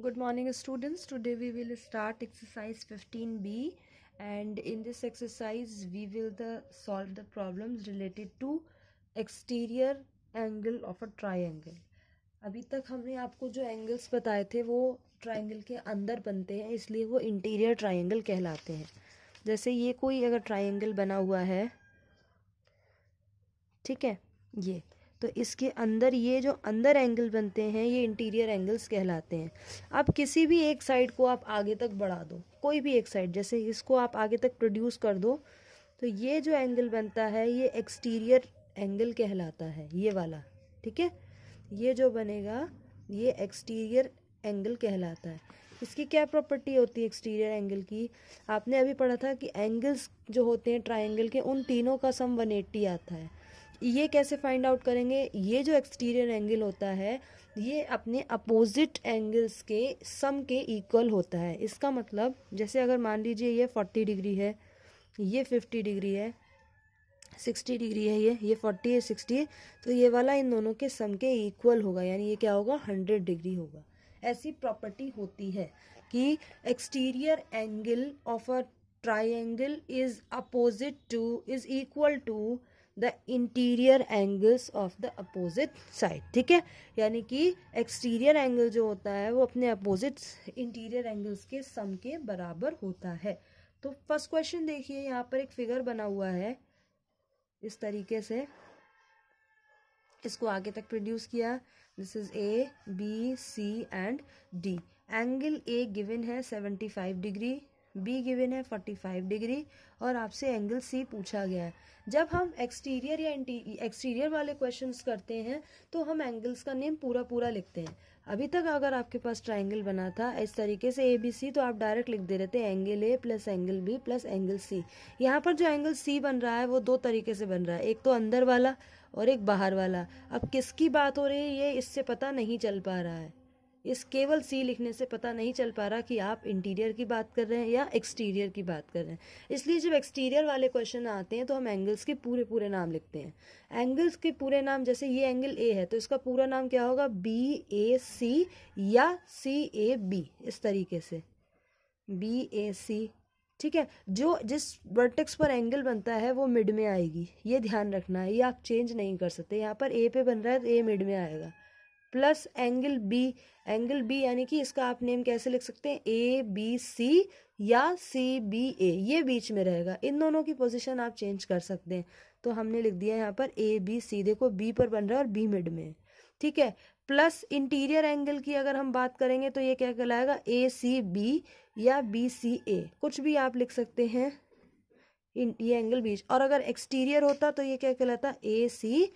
good morning students today we will start exercise 15b and in this exercise we will the solve the problems related to exterior angle of a triangle अभी तक हमने आपको जो angles बताए थे वो triangle के अंदर बनते हैं इसलिए वो इंटीरियर ट्रायंगल कहलाते हैं जैसे ये कोई अगर ट्रायंगल बना हुआ है ठीक है ये तो इसके अंदर ये जो अंदर एंगल बनते हैं ये इंटीरियर एंगल्स कहलाते हैं आप किसी भी एक साइड को आप आगे तक बढ़ा दो कोई भी एक साइड जैसे इसको आप आगे तक प्रोड्यूस कर दो तो ये जो एंगल बनता है ये एक्सटीरियर एंगल कहलाता है ये वाला ठीक है ये जो बनेगा ये एक्सटीरियर एंगल कहलाता है इसकी क्या प्रॉपर्टी होती है एक्सटीरियर एंगल की आपने अभी पढ़ा था कि एंगल्स जो होते हैं ट्राइंगल के उन तीनों का सम 180 आता है ये कैसे फाइंड आउट करेंगे ये जो एक्सटीरियर एंगल होता है ये अपने अपोजिट एंगल्स के सम के इक्वल होता है इसका मतलब जैसे अगर मान लीजिए ये फोर्टी डिग्री है ये फिफ्टी डिग्री है सिक्सटी डिग्री है ये ये फोर्टी है सिक्सटी है तो ये वाला इन दोनों के सम के इक्वल होगा यानी ये क्या होगा हंड्रेड डिग्री होगा ऐसी प्रॉपर्टी होती है कि exterior angle of a triangle is opposite to is equal to the interior angles of the opposite side ठीक है यानी कि एक्सटीरियर एंगल जो होता है वो अपने अपोजिट इंटीरियर एंगल्स के सम के बराबर होता है तो फर्स्ट क्वेश्चन देखिए यहाँ पर एक फिगर बना हुआ है इस तरीके से इसको आगे तक प्रोड्यूस किया this is A B C and D angle A given है seventy five degree B given है 45 डिग्री और आपसे एंगल सी पूछा गया है जब हम एक्सटीरियर या एक्सटीरियर वाले क्वेश्चंस करते हैं तो हम एंगल्स का नेम पूरा पूरा लिखते हैं अभी तक अगर आपके पास ट्राइंगल बना था इस तरीके से ए बी सी तो आप डायरेक्ट लिख दे रहे थे angle A plus angle B plus angle C यहाँ पर जो एंगल सी बन रहा है वो दो तरीके से बन रहा है एक तो अंदर वाला और एक बाहर वाला अब किसकी बात हो रही है ये इससे पता नहीं चल पा रहा है इस केवल सी लिखने से पता नहीं चल पा रहा कि आप इंटीरियर की बात कर रहे हैं या एक्सटीरियर की बात कर रहे हैं इसलिए जब एक्सटीरियर वाले क्वेश्चन आते हैं तो हम एंगल्स के पूरे पूरे नाम लिखते हैं एंगल्स के पूरे नाम जैसे ये एंगल ए है तो इसका पूरा नाम क्या होगा बी ए सी या सी ए बी इस तरीके से बी ए सी ठीक है जो जिस वर्टेक्स पर एंगल बनता है वो मिड में आएगी ये ध्यान रखना है ये आप चेंज नहीं कर सकते यहाँ पर ए पे बन रहा है तो ए मिड में आएगा plus angle B angle B यानी कि इसका आप नेम कैसे लिख सकते हैं ए बी सी या सी बी ए ये बीच में रहेगा इन दोनों की पोजीशन आप चेंज कर सकते हैं तो हमने लिख दिया यहाँ पर ए बी सी देखो बी पर बन रहा है और बी मिड में ठीक है प्लस इंटीरियर एंगल की अगर हम बात करेंगे तो ये क्या कहलाएगा ए सी बी या बी सी ए कुछ भी आप लिख सकते हैं ये एंगल बीच और अगर एक्सटीरियर होता तो ये क्या कहलाता ए सी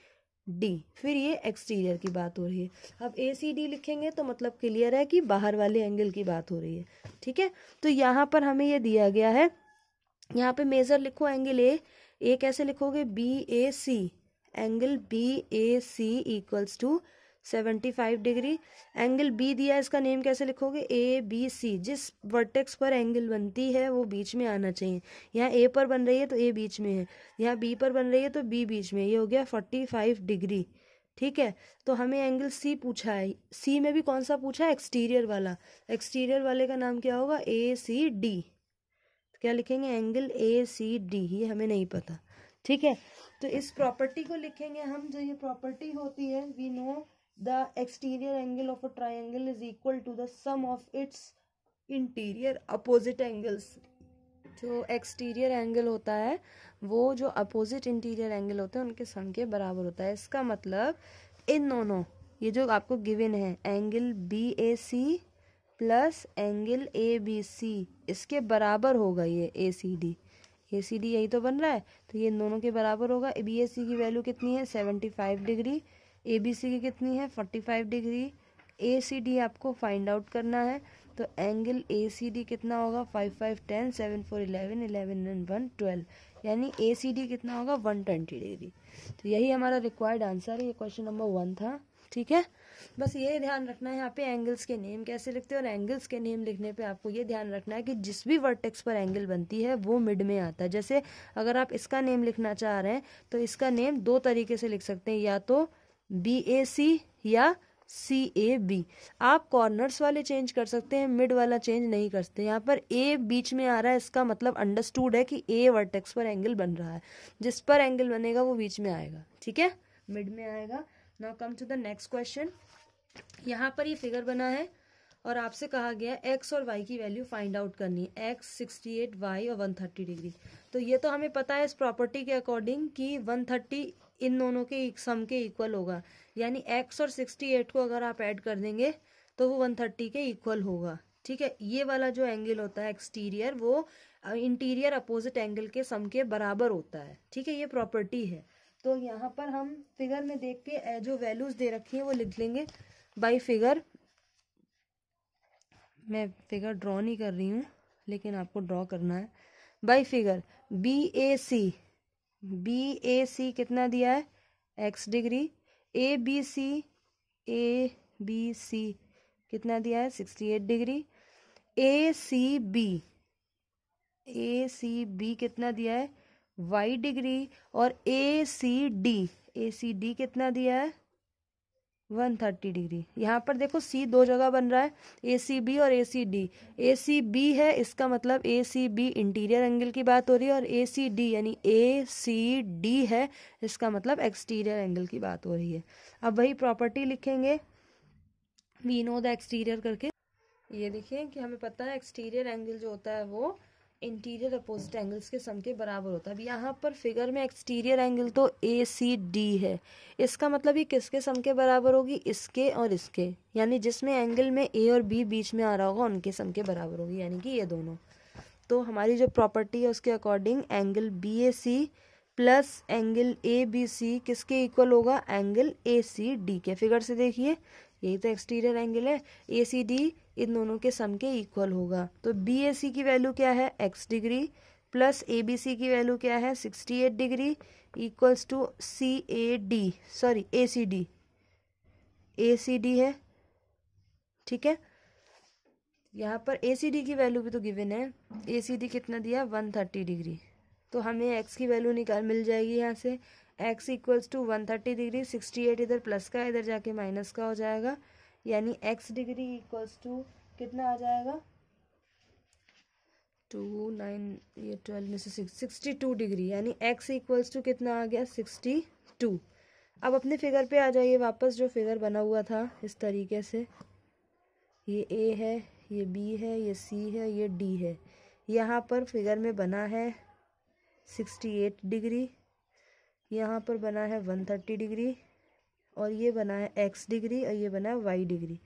डी फिर ये एक्सटीरियर की बात हो रही है अब ए सी डी लिखेंगे तो मतलब क्लियर है कि बाहर वाले एंगल की बात हो रही है ठीक है तो यहाँ पर हमें ये दिया गया है यहाँ पे मेज़र लिखो एंगल ए ए कैसे लिखोगे B A C angle B A C equals to seventy five degree angle B दिया इसका नेम कैसे लिखोगे ए बी सी जिस वर्टेक्स पर एंगल बनती है वो बीच में आना चाहिए यहाँ ए पर बन रही है तो ए बीच में है यहाँ बी पर बन रही है तो बी बीच में ये हो गया फोर्टी फाइव डिग्री ठीक है तो हमें एंगल सी पूछा है सी में भी कौन सा पूछा है एक्सटीरियर वाला एक्सटीरियर वाले का नाम क्या होगा ए सी डी क्या लिखेंगे एंगल ए सी डी ये हमें नहीं पता ठीक है तो इस प्रॉपर्टी को लिखेंगे हम जो ये प्रॉपर्टी होती है we know the exterior angle of a triangle is equal to the sum of its interior opposite angles जो एक्सटीरियर एंगल होता है वो जो अपोजिट इंटीरियर एंगल होते हैं उनके सम के बराबर होता है इसका मतलब इन दोनों ये जो आपको गिवन है angle B A C plus angle A B C इसके बराबर होगा ये ए C D A C D यही तो बन रहा है तो ये इन दोनों के बराबर होगा बी ए सी की वैल्यू कितनी है seventy five degree A B C की कितनी है forty five degree A C D आपको फाइंड आउट करना है तो एंगल ए सी डी कितना होगा five five ten seven four eleven eleven N one twelve यानी ए सी डी कितना होगा वन ट्वेंटी डिग्री तो यही हमारा रिक्वायर्ड आंसर है ये क्वेश्चन नंबर वन था ठीक है बस ये ध्यान रखना है यहाँ पे एंगल्स के नेम कैसे लिखते हैं और एंगल्स के नेम लिखने पे आपको ये ध्यान रखना है कि जिस भी वर्टेक्स पर एंगल बनती है वो मिड में आता है जैसे अगर आप इसका नेम लिखना चाह रहे हैं तो इसका नेम दो तरीके से लिख सकते हैं या तो बी ए सी या सी ए बी आप कॉर्नर्स वाले चेंज कर सकते हैं मिड वाला चेंज नहीं कर सकते यहाँ पर ए बीच में आ रहा है इसका मतलब अंडरस्टूड है कि ए वर्टेक्स पर एंगल बन रहा है जिस पर एंगल बनेगा वो बीच में आएगा ठीक है मिड में आएगा now come to the next question यहाँ पर ये फिगर बना है और आपसे कहा गया एक्स और वाई की वैल्यू फाइंड आउट करनी है एक्स सिक्सटी एट वाई और वन थर्टी डिग्री तो ये तो हमें पता है इस प्रॉपर्टी के अकॉर्डिंग कि वन थर्टी इन दोनों के सम के इक्वल होगा यानी एक्स और सिक्सटी एट को अगर आप ऐड कर देंगे तो वो वन थर्टी के इक्वल होगा ठीक है ये वाला जो एंगल होता है एक्सटीरियर वो इंटीरियर अपोजिट एंगल के सम के बराबर होता है ठीक है ये प्रॉपर्टी है तो यहाँ पर हम फिगर में देख के जो वैल्यूज दे रखी है वो लिख लेंगे बाई फिगर मैं फिगर ड्रॉ नहीं कर रही हूँ लेकिन आपको ड्रॉ करना है by figure B A C B A C कितना दिया है x degree A B C A B C कितना दिया है sixty eight degree A C B A C B कितना दिया है वाई डिग्री और ए C D A C D कितना दिया है वन थर्टी डिग्री यहाँ पर देखो सी दो जगह बन रहा है ए सी बी और ए C D A C B है इसका मतलब A C B interior angle की बात हो रही है और ए सी डी यानी ए सी डी है इसका मतलब एक्सटीरियर एंगल की बात हो रही है अब वही प्रॉपर्टी लिखेंगे वी नो द एक्सटीरियर करके ये देखिए कि हमें पता है एक्सटीरियर एंगल जो होता है वो इंटीरियर अपोजिट एंगल्स के सम के बराबर होता है अब यहाँ पर फिगर में एक्सटीरियर एंगल तो ए सी डी है इसका मतलब ये किसके सम के बराबर होगी इसके और इसके यानी जिसमें एंगल में ए और बी बीच में आ रहा होगा उनके सम के बराबर होगी यानी कि ये दोनों तो हमारी जो प्रॉपर्टी है उसके according angle B A C plus angle A B C किसके इक्वल होगा एंगल ए सी डी के फिगर से देखिए यही तो एक्सटीरियर एंगल है ए सी डी इन दोनों के सम के इक्वल होगा तो बी ए सी की वैल्यू क्या है x degree plus A B C की वैल्यू क्या है sixty eight degree equals to C A D sorry A C D A C D है ठीक है यहाँ पर ए सी डी की वैल्यू भी तो गिवन है ए सी डी कितना दिया वन थर्टी डिग्री तो हमें एक्स की वैल्यू निकाल मिल जाएगी यहाँ से x equals to one thirty degree sixty eight इधर प्लस का इधर जाके माइनस का हो जाएगा यानी एक्स डिग्री इक्वल्स टू कितना आ जाएगा टू नाइन ये ट्वेल्व में से सिक्स सिक्सटी टू डिग्री यानी एक्स इक्वल्स टू कितना आ गया सिक्सटी टू अब अपने फिगर पे आ जाइए वापस जो फिगर बना हुआ था इस तरीके से ये ए है ये बी है ये सी है ये डी है यहाँ पर फिगर में बना है सिक्सटी एट डिग्री यहाँ पर बना है वन थर्टी डिग्री और ये बना है एक्स डिग्री और ये बना है वाई डिग्री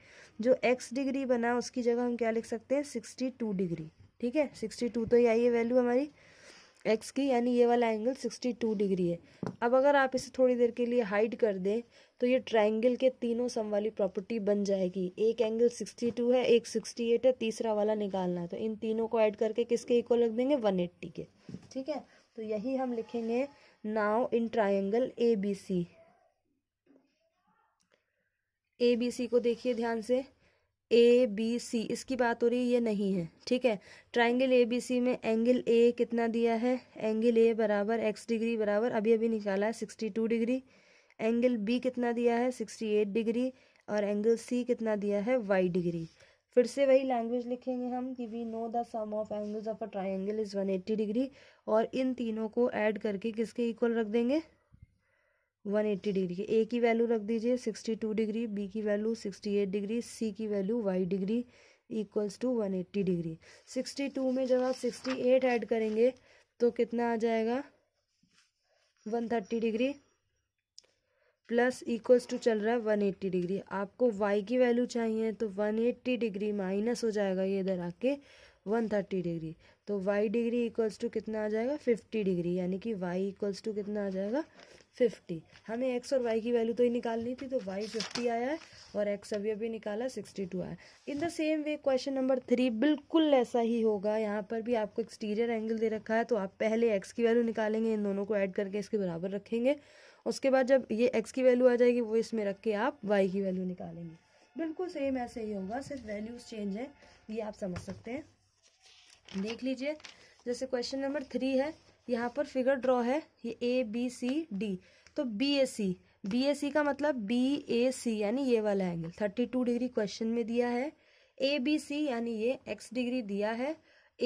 जो एक्स डिग्री बना उसकी जगह हम क्या लिख सकते हैं सिक्सटी टू डिग्री ठीक है सिक्सटी टू तो ये आई है वैल्यू हमारी एक्स की यानी ये वाला एंगल सिक्सटी टू डिग्री है अब अगर आप इसे थोड़ी देर के लिए हाइड कर दें तो ये ट्राइंगल के तीनों सम वाली प्रॉपर्टी बन जाएगी एक एंगल सिक्सटी टू है एक सिक्सटी एट है तीसरा वाला निकालना है तो इन तीनों को ऐड करके किसके इक्वल रख देंगे वन एट्टी के ठीक है तो यही हम लिखेंगे now in triangle A B C A B C को देखिए ध्यान से ए बी सी इसकी बात हो रही है ये नहीं है ठीक है ट्राइंगल ए बी सी में एंगल ए कितना दिया है एंगल ए बराबर एक्स डिग्री बराबर अभी अभी निकाला है sixty two degree angle B कितना दिया है सिक्सटी एट डिग्री और एंगल सी कितना दिया है वाई डिग्री फिर से वही लैंग्वेज लिखेंगे हम कि we know the sum of angles of a triangle is one eighty degree और इन तीनों को ऐड करके किसके इक्वल रख देंगे वन एट्टी डिग्री की ए की वैल्यू रख दीजिए सिक्सटी टू डिग्री बी की value sixty eight degree C की value y degree equals to one eighty degree sixty two में जब आप सिक्सटी एट ऐड करेंगे तो कितना आ जाएगा one thirty degree plus equals to चल रहा है वन एट्टी डिग्री आपको वाई की वैल्यू चाहिए तो वन एट्टी डिग्री माइनस हो जाएगा ये इधर आके वन थर्टी डिग्री तो वाई डिग्री इक्वल्स टू कितना आ जाएगा फिफ्टी डिग्री यानी कि वाई इक्वल्स टू कितना आ जाएगा फिफ्टी हमें एक्स और वाई की वैल्यू तो ही निकालनी थी तो वाई फिफ्टी आया है और एक्स अभी अभी निकाला सिक्सटी टू आया in the same way question number three बिल्कुल ऐसा ही होगा यहाँ पर भी आपको एक्सटीरियर एंगल दे रखा है तो आप पहले एक्स की वैल्यू निकालेंगे इन दोनों को ऐड करके इसके बराबर रखेंगे उसके बाद जब ये एक्स की वैल्यू आ जाएगी वो इसमें रख के आप वाई की वैल्यू निकालेंगे बिल्कुल सेम ऐसे ही होगा सिर्फ वैल्यूज चेंज है ये आप समझ सकते हैं देख लीजिए जैसे क्वेश्चन नंबर थ्री है यहाँ पर फिगर ड्रॉ है ये ए बी सी डी तो B A C B A C का मतलब बी ए सी यानी ये वाला angle thirty two degree question में दिया है ए बी सी यानी ये एक्स डिग्री दिया है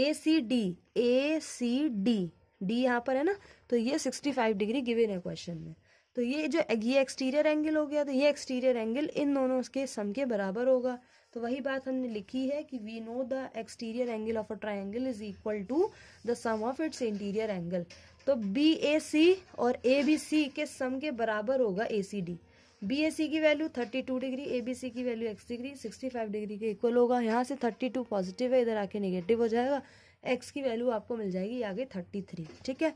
A C D A C D D यहाँ पर है ना तो ये सिक्सटी फाइव डिग्री गिवेन है क्वेश्चन में तो ये जो ये एक्सटीरियर एंगल हो गया तो ये एक्सटीरियर एंगल इन दोनों के सम के बराबर होगा तो वही बात हमने लिखी है कि we know the exterior angle of a triangle is equal to the sum of its interior angle तो बी ए सी और ए बी सी के सम के बराबर होगा ए C D B A C की value thirty two degree A B C की value x degree sixty five degree के equal होगा यहाँ से थर्टी टू पॉजिटिव है इधर आके नेगेटिव हो जाएगा एक्स की वैल्यू आपको मिल जाएगी आगे थर्टी थ्री ठीक है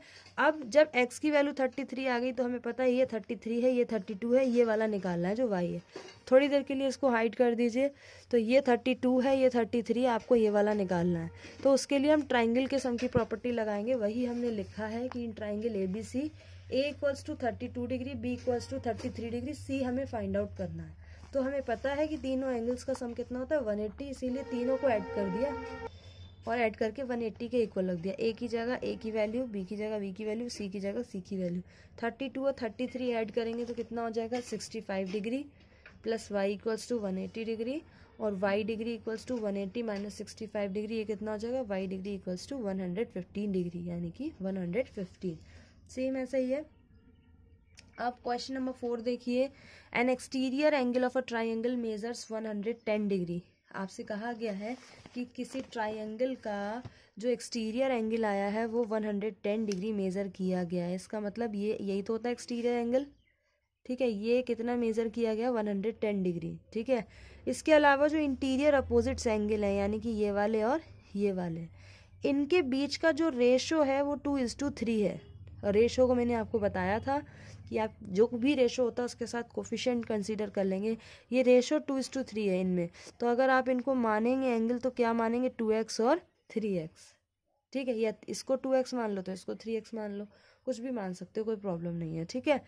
अब जब एक्स की वैल्यू थर्टी थ्री आ गई तो हमें पता है ये थर्टी थ्री है ये थर्टी टू है ये वाला निकालना है जो वाई है थोड़ी देर के लिए इसको हाइड कर दीजिए तो ये थर्टी टू है ये थर्टी थ्री आपको ये वाला निकालना है तो उसके लिए हम ट्राइंगल के सम की प्रॉपर्टी लगाएंगे वही हमने लिखा है कि triangle A B C A equals to thirty two degree B equals to thirty three degree C हमें फाइंड आउट करना है तो हमें पता है कि तीनों एंगल्स का सम कितना होता है वन एट्टी इसीलिए तीनों को ऐड कर दिया और ऐड करके वन एट्टी के इक्वल रख दिया ए की जगह ए की वैल्यू बी की जगह बी की वैल्यू सी की जगह सी की वैल्यू टू और थ्री ऐड करेंगे तो कितना हो जाएगा five degree plus y equals to one eighty degree और y degree equals to one eighty minus sixty five degree ये कितना हो जाएगा y degree equals to one hundred fifteen degree यानी कि वन हंड्रेड फिफ्टीन सेम ऐसा ही है अब क्वेश्चन नंबर फोर देखिए an exterior angle of a triangle measures 110 degree आपसे कहा गया है कि किसी ट्राइंगल का जो एक्सटीरियर एंगल आया है वो 110 डिग्री मेज़र किया गया है इसका मतलब ये यही तो होता है एक्सटीरियर एंगल ठीक है ये कितना मेज़र किया गया 110 डिग्री ठीक है इसके अलावा जो इंटीरियर अपोजिट्स एंगल हैं यानी कि ये वाले और ये वाले इनके बीच का जो रेशो है वो टू इज़ टू थ्री है रेशो को मैंने आपको बताया था कि आप जो भी रेशो होता है उसके साथ कोफिशेंट कंसीडर कर लेंगे ये ratio two is to three है इनमें तो अगर आप इनको मानेंगे एंगल तो क्या मानेंगे टू एक्स और थ्री एक्स ठीक है या इसको टू एक्स मान लो तो इसको थ्री एक्स मान लो कुछ भी मान सकते हो कोई प्रॉब्लम नहीं है ठीक है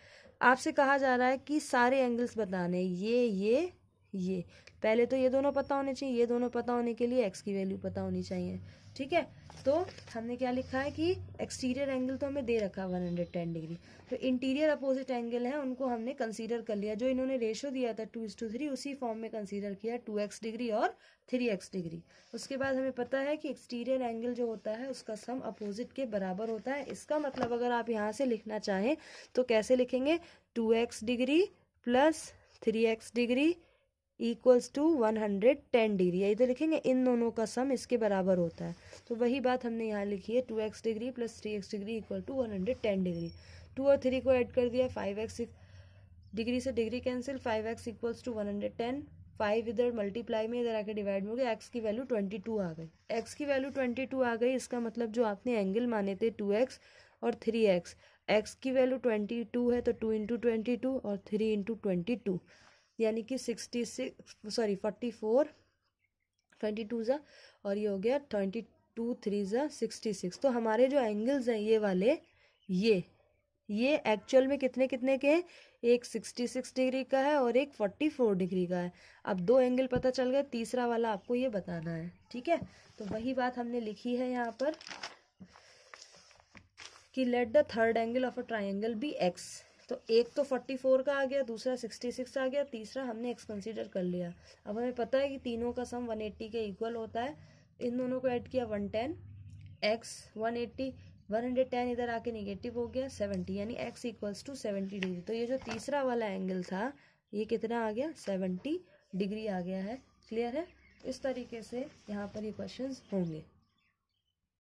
आपसे कहा जा रहा है कि सारे एंगल्स बताने ये ये ये पहले तो ये दोनों पता होने चाहिए ये दोनों पता होने के लिए एक्स की वैल्यू पता होनी चाहिए ठीक है तो हमने क्या लिखा है कि एक्सटीरियर एंगल तो हमें दे रखा है वन हंड्रेड टेन डिग्री तो इंटीरियर अपोजिट एंगल है उनको हमने कंसीडर कर लिया जो इन्होंने रेशो दिया था टू इस टू थ्री उसी फॉर्म में कंसीडर किया टू एक्स डिग्री और थ्री एक्स डिग्री उसके बाद हमें पता है कि एक्सटीरियर एंगल जो होता है उसका सम अपोजिट के बराबर होता है इसका मतलब अगर आप यहाँ से लिखना चाहें तो कैसे लिखेंगे two x degree plus three x degree equals to one hundred ten degree या इधर लिखेंगे इन दोनों का सम इसके बराबर होता है तो वही बात हमने यहाँ लिखी है two x degree plus three x degree equal to one hundred ten degree two और थ्री को ऐड कर दिया फाइव एक्स डिग्री से degree cancel five x equals to one hundred ten five इधर मल्टीप्लाई में इधर आके डिवाइड में हो गया एक्स की वैल्यू ट्वेंटी टू आ गई एक्स की वैल्यू ट्वेंटी टू आ गई इसका मतलब जो आपने एंगल माने थे टू एक्स और थ्री एक्स एक्स की वैल्यू ट्वेंटी टू है तो टू इंटू ट्वेंटी टू और थ्री इंटू ट्वेंटी टू यानी कि sixty six sorry forty four twenty two ज़ा और ये हो गया ट्वेंटी टू थ्री ज़ा सिक्सटी सिक्स तो हमारे जो एंगल्स हैं ये वाले ये ये एक्चुअल में कितने कितने के हैं एक सिक्सटी सिक्स डिग्री का है और एक फोर्टी फोर डिग्री का है अब दो एंगल पता चल गया तीसरा वाला आपको ये बताना है ठीक है तो वही बात हमने लिखी है यहाँ पर कि let the third angle of a triangle be x तो एक तो फोर्टी फोर का आ गया दूसरा सिक्सटी सिक्स आ गया तीसरा हमने एक्स कंसिडर कर लिया अब हमें पता है कि तीनों का सम वन एट्टी के इक्वल होता है इन दोनों को ऐड किया one ten x one eighty one hundred ten इधर आके निगेटिव हो गया सेवेंटी यानी x equals to seventy degree तो ये जो तीसरा वाला एंगल था ये कितना आ गया सेवेंटी डिग्री आ गया है क्लियर है इस तरीके से यहाँ पर ये क्वेश्चन होंगे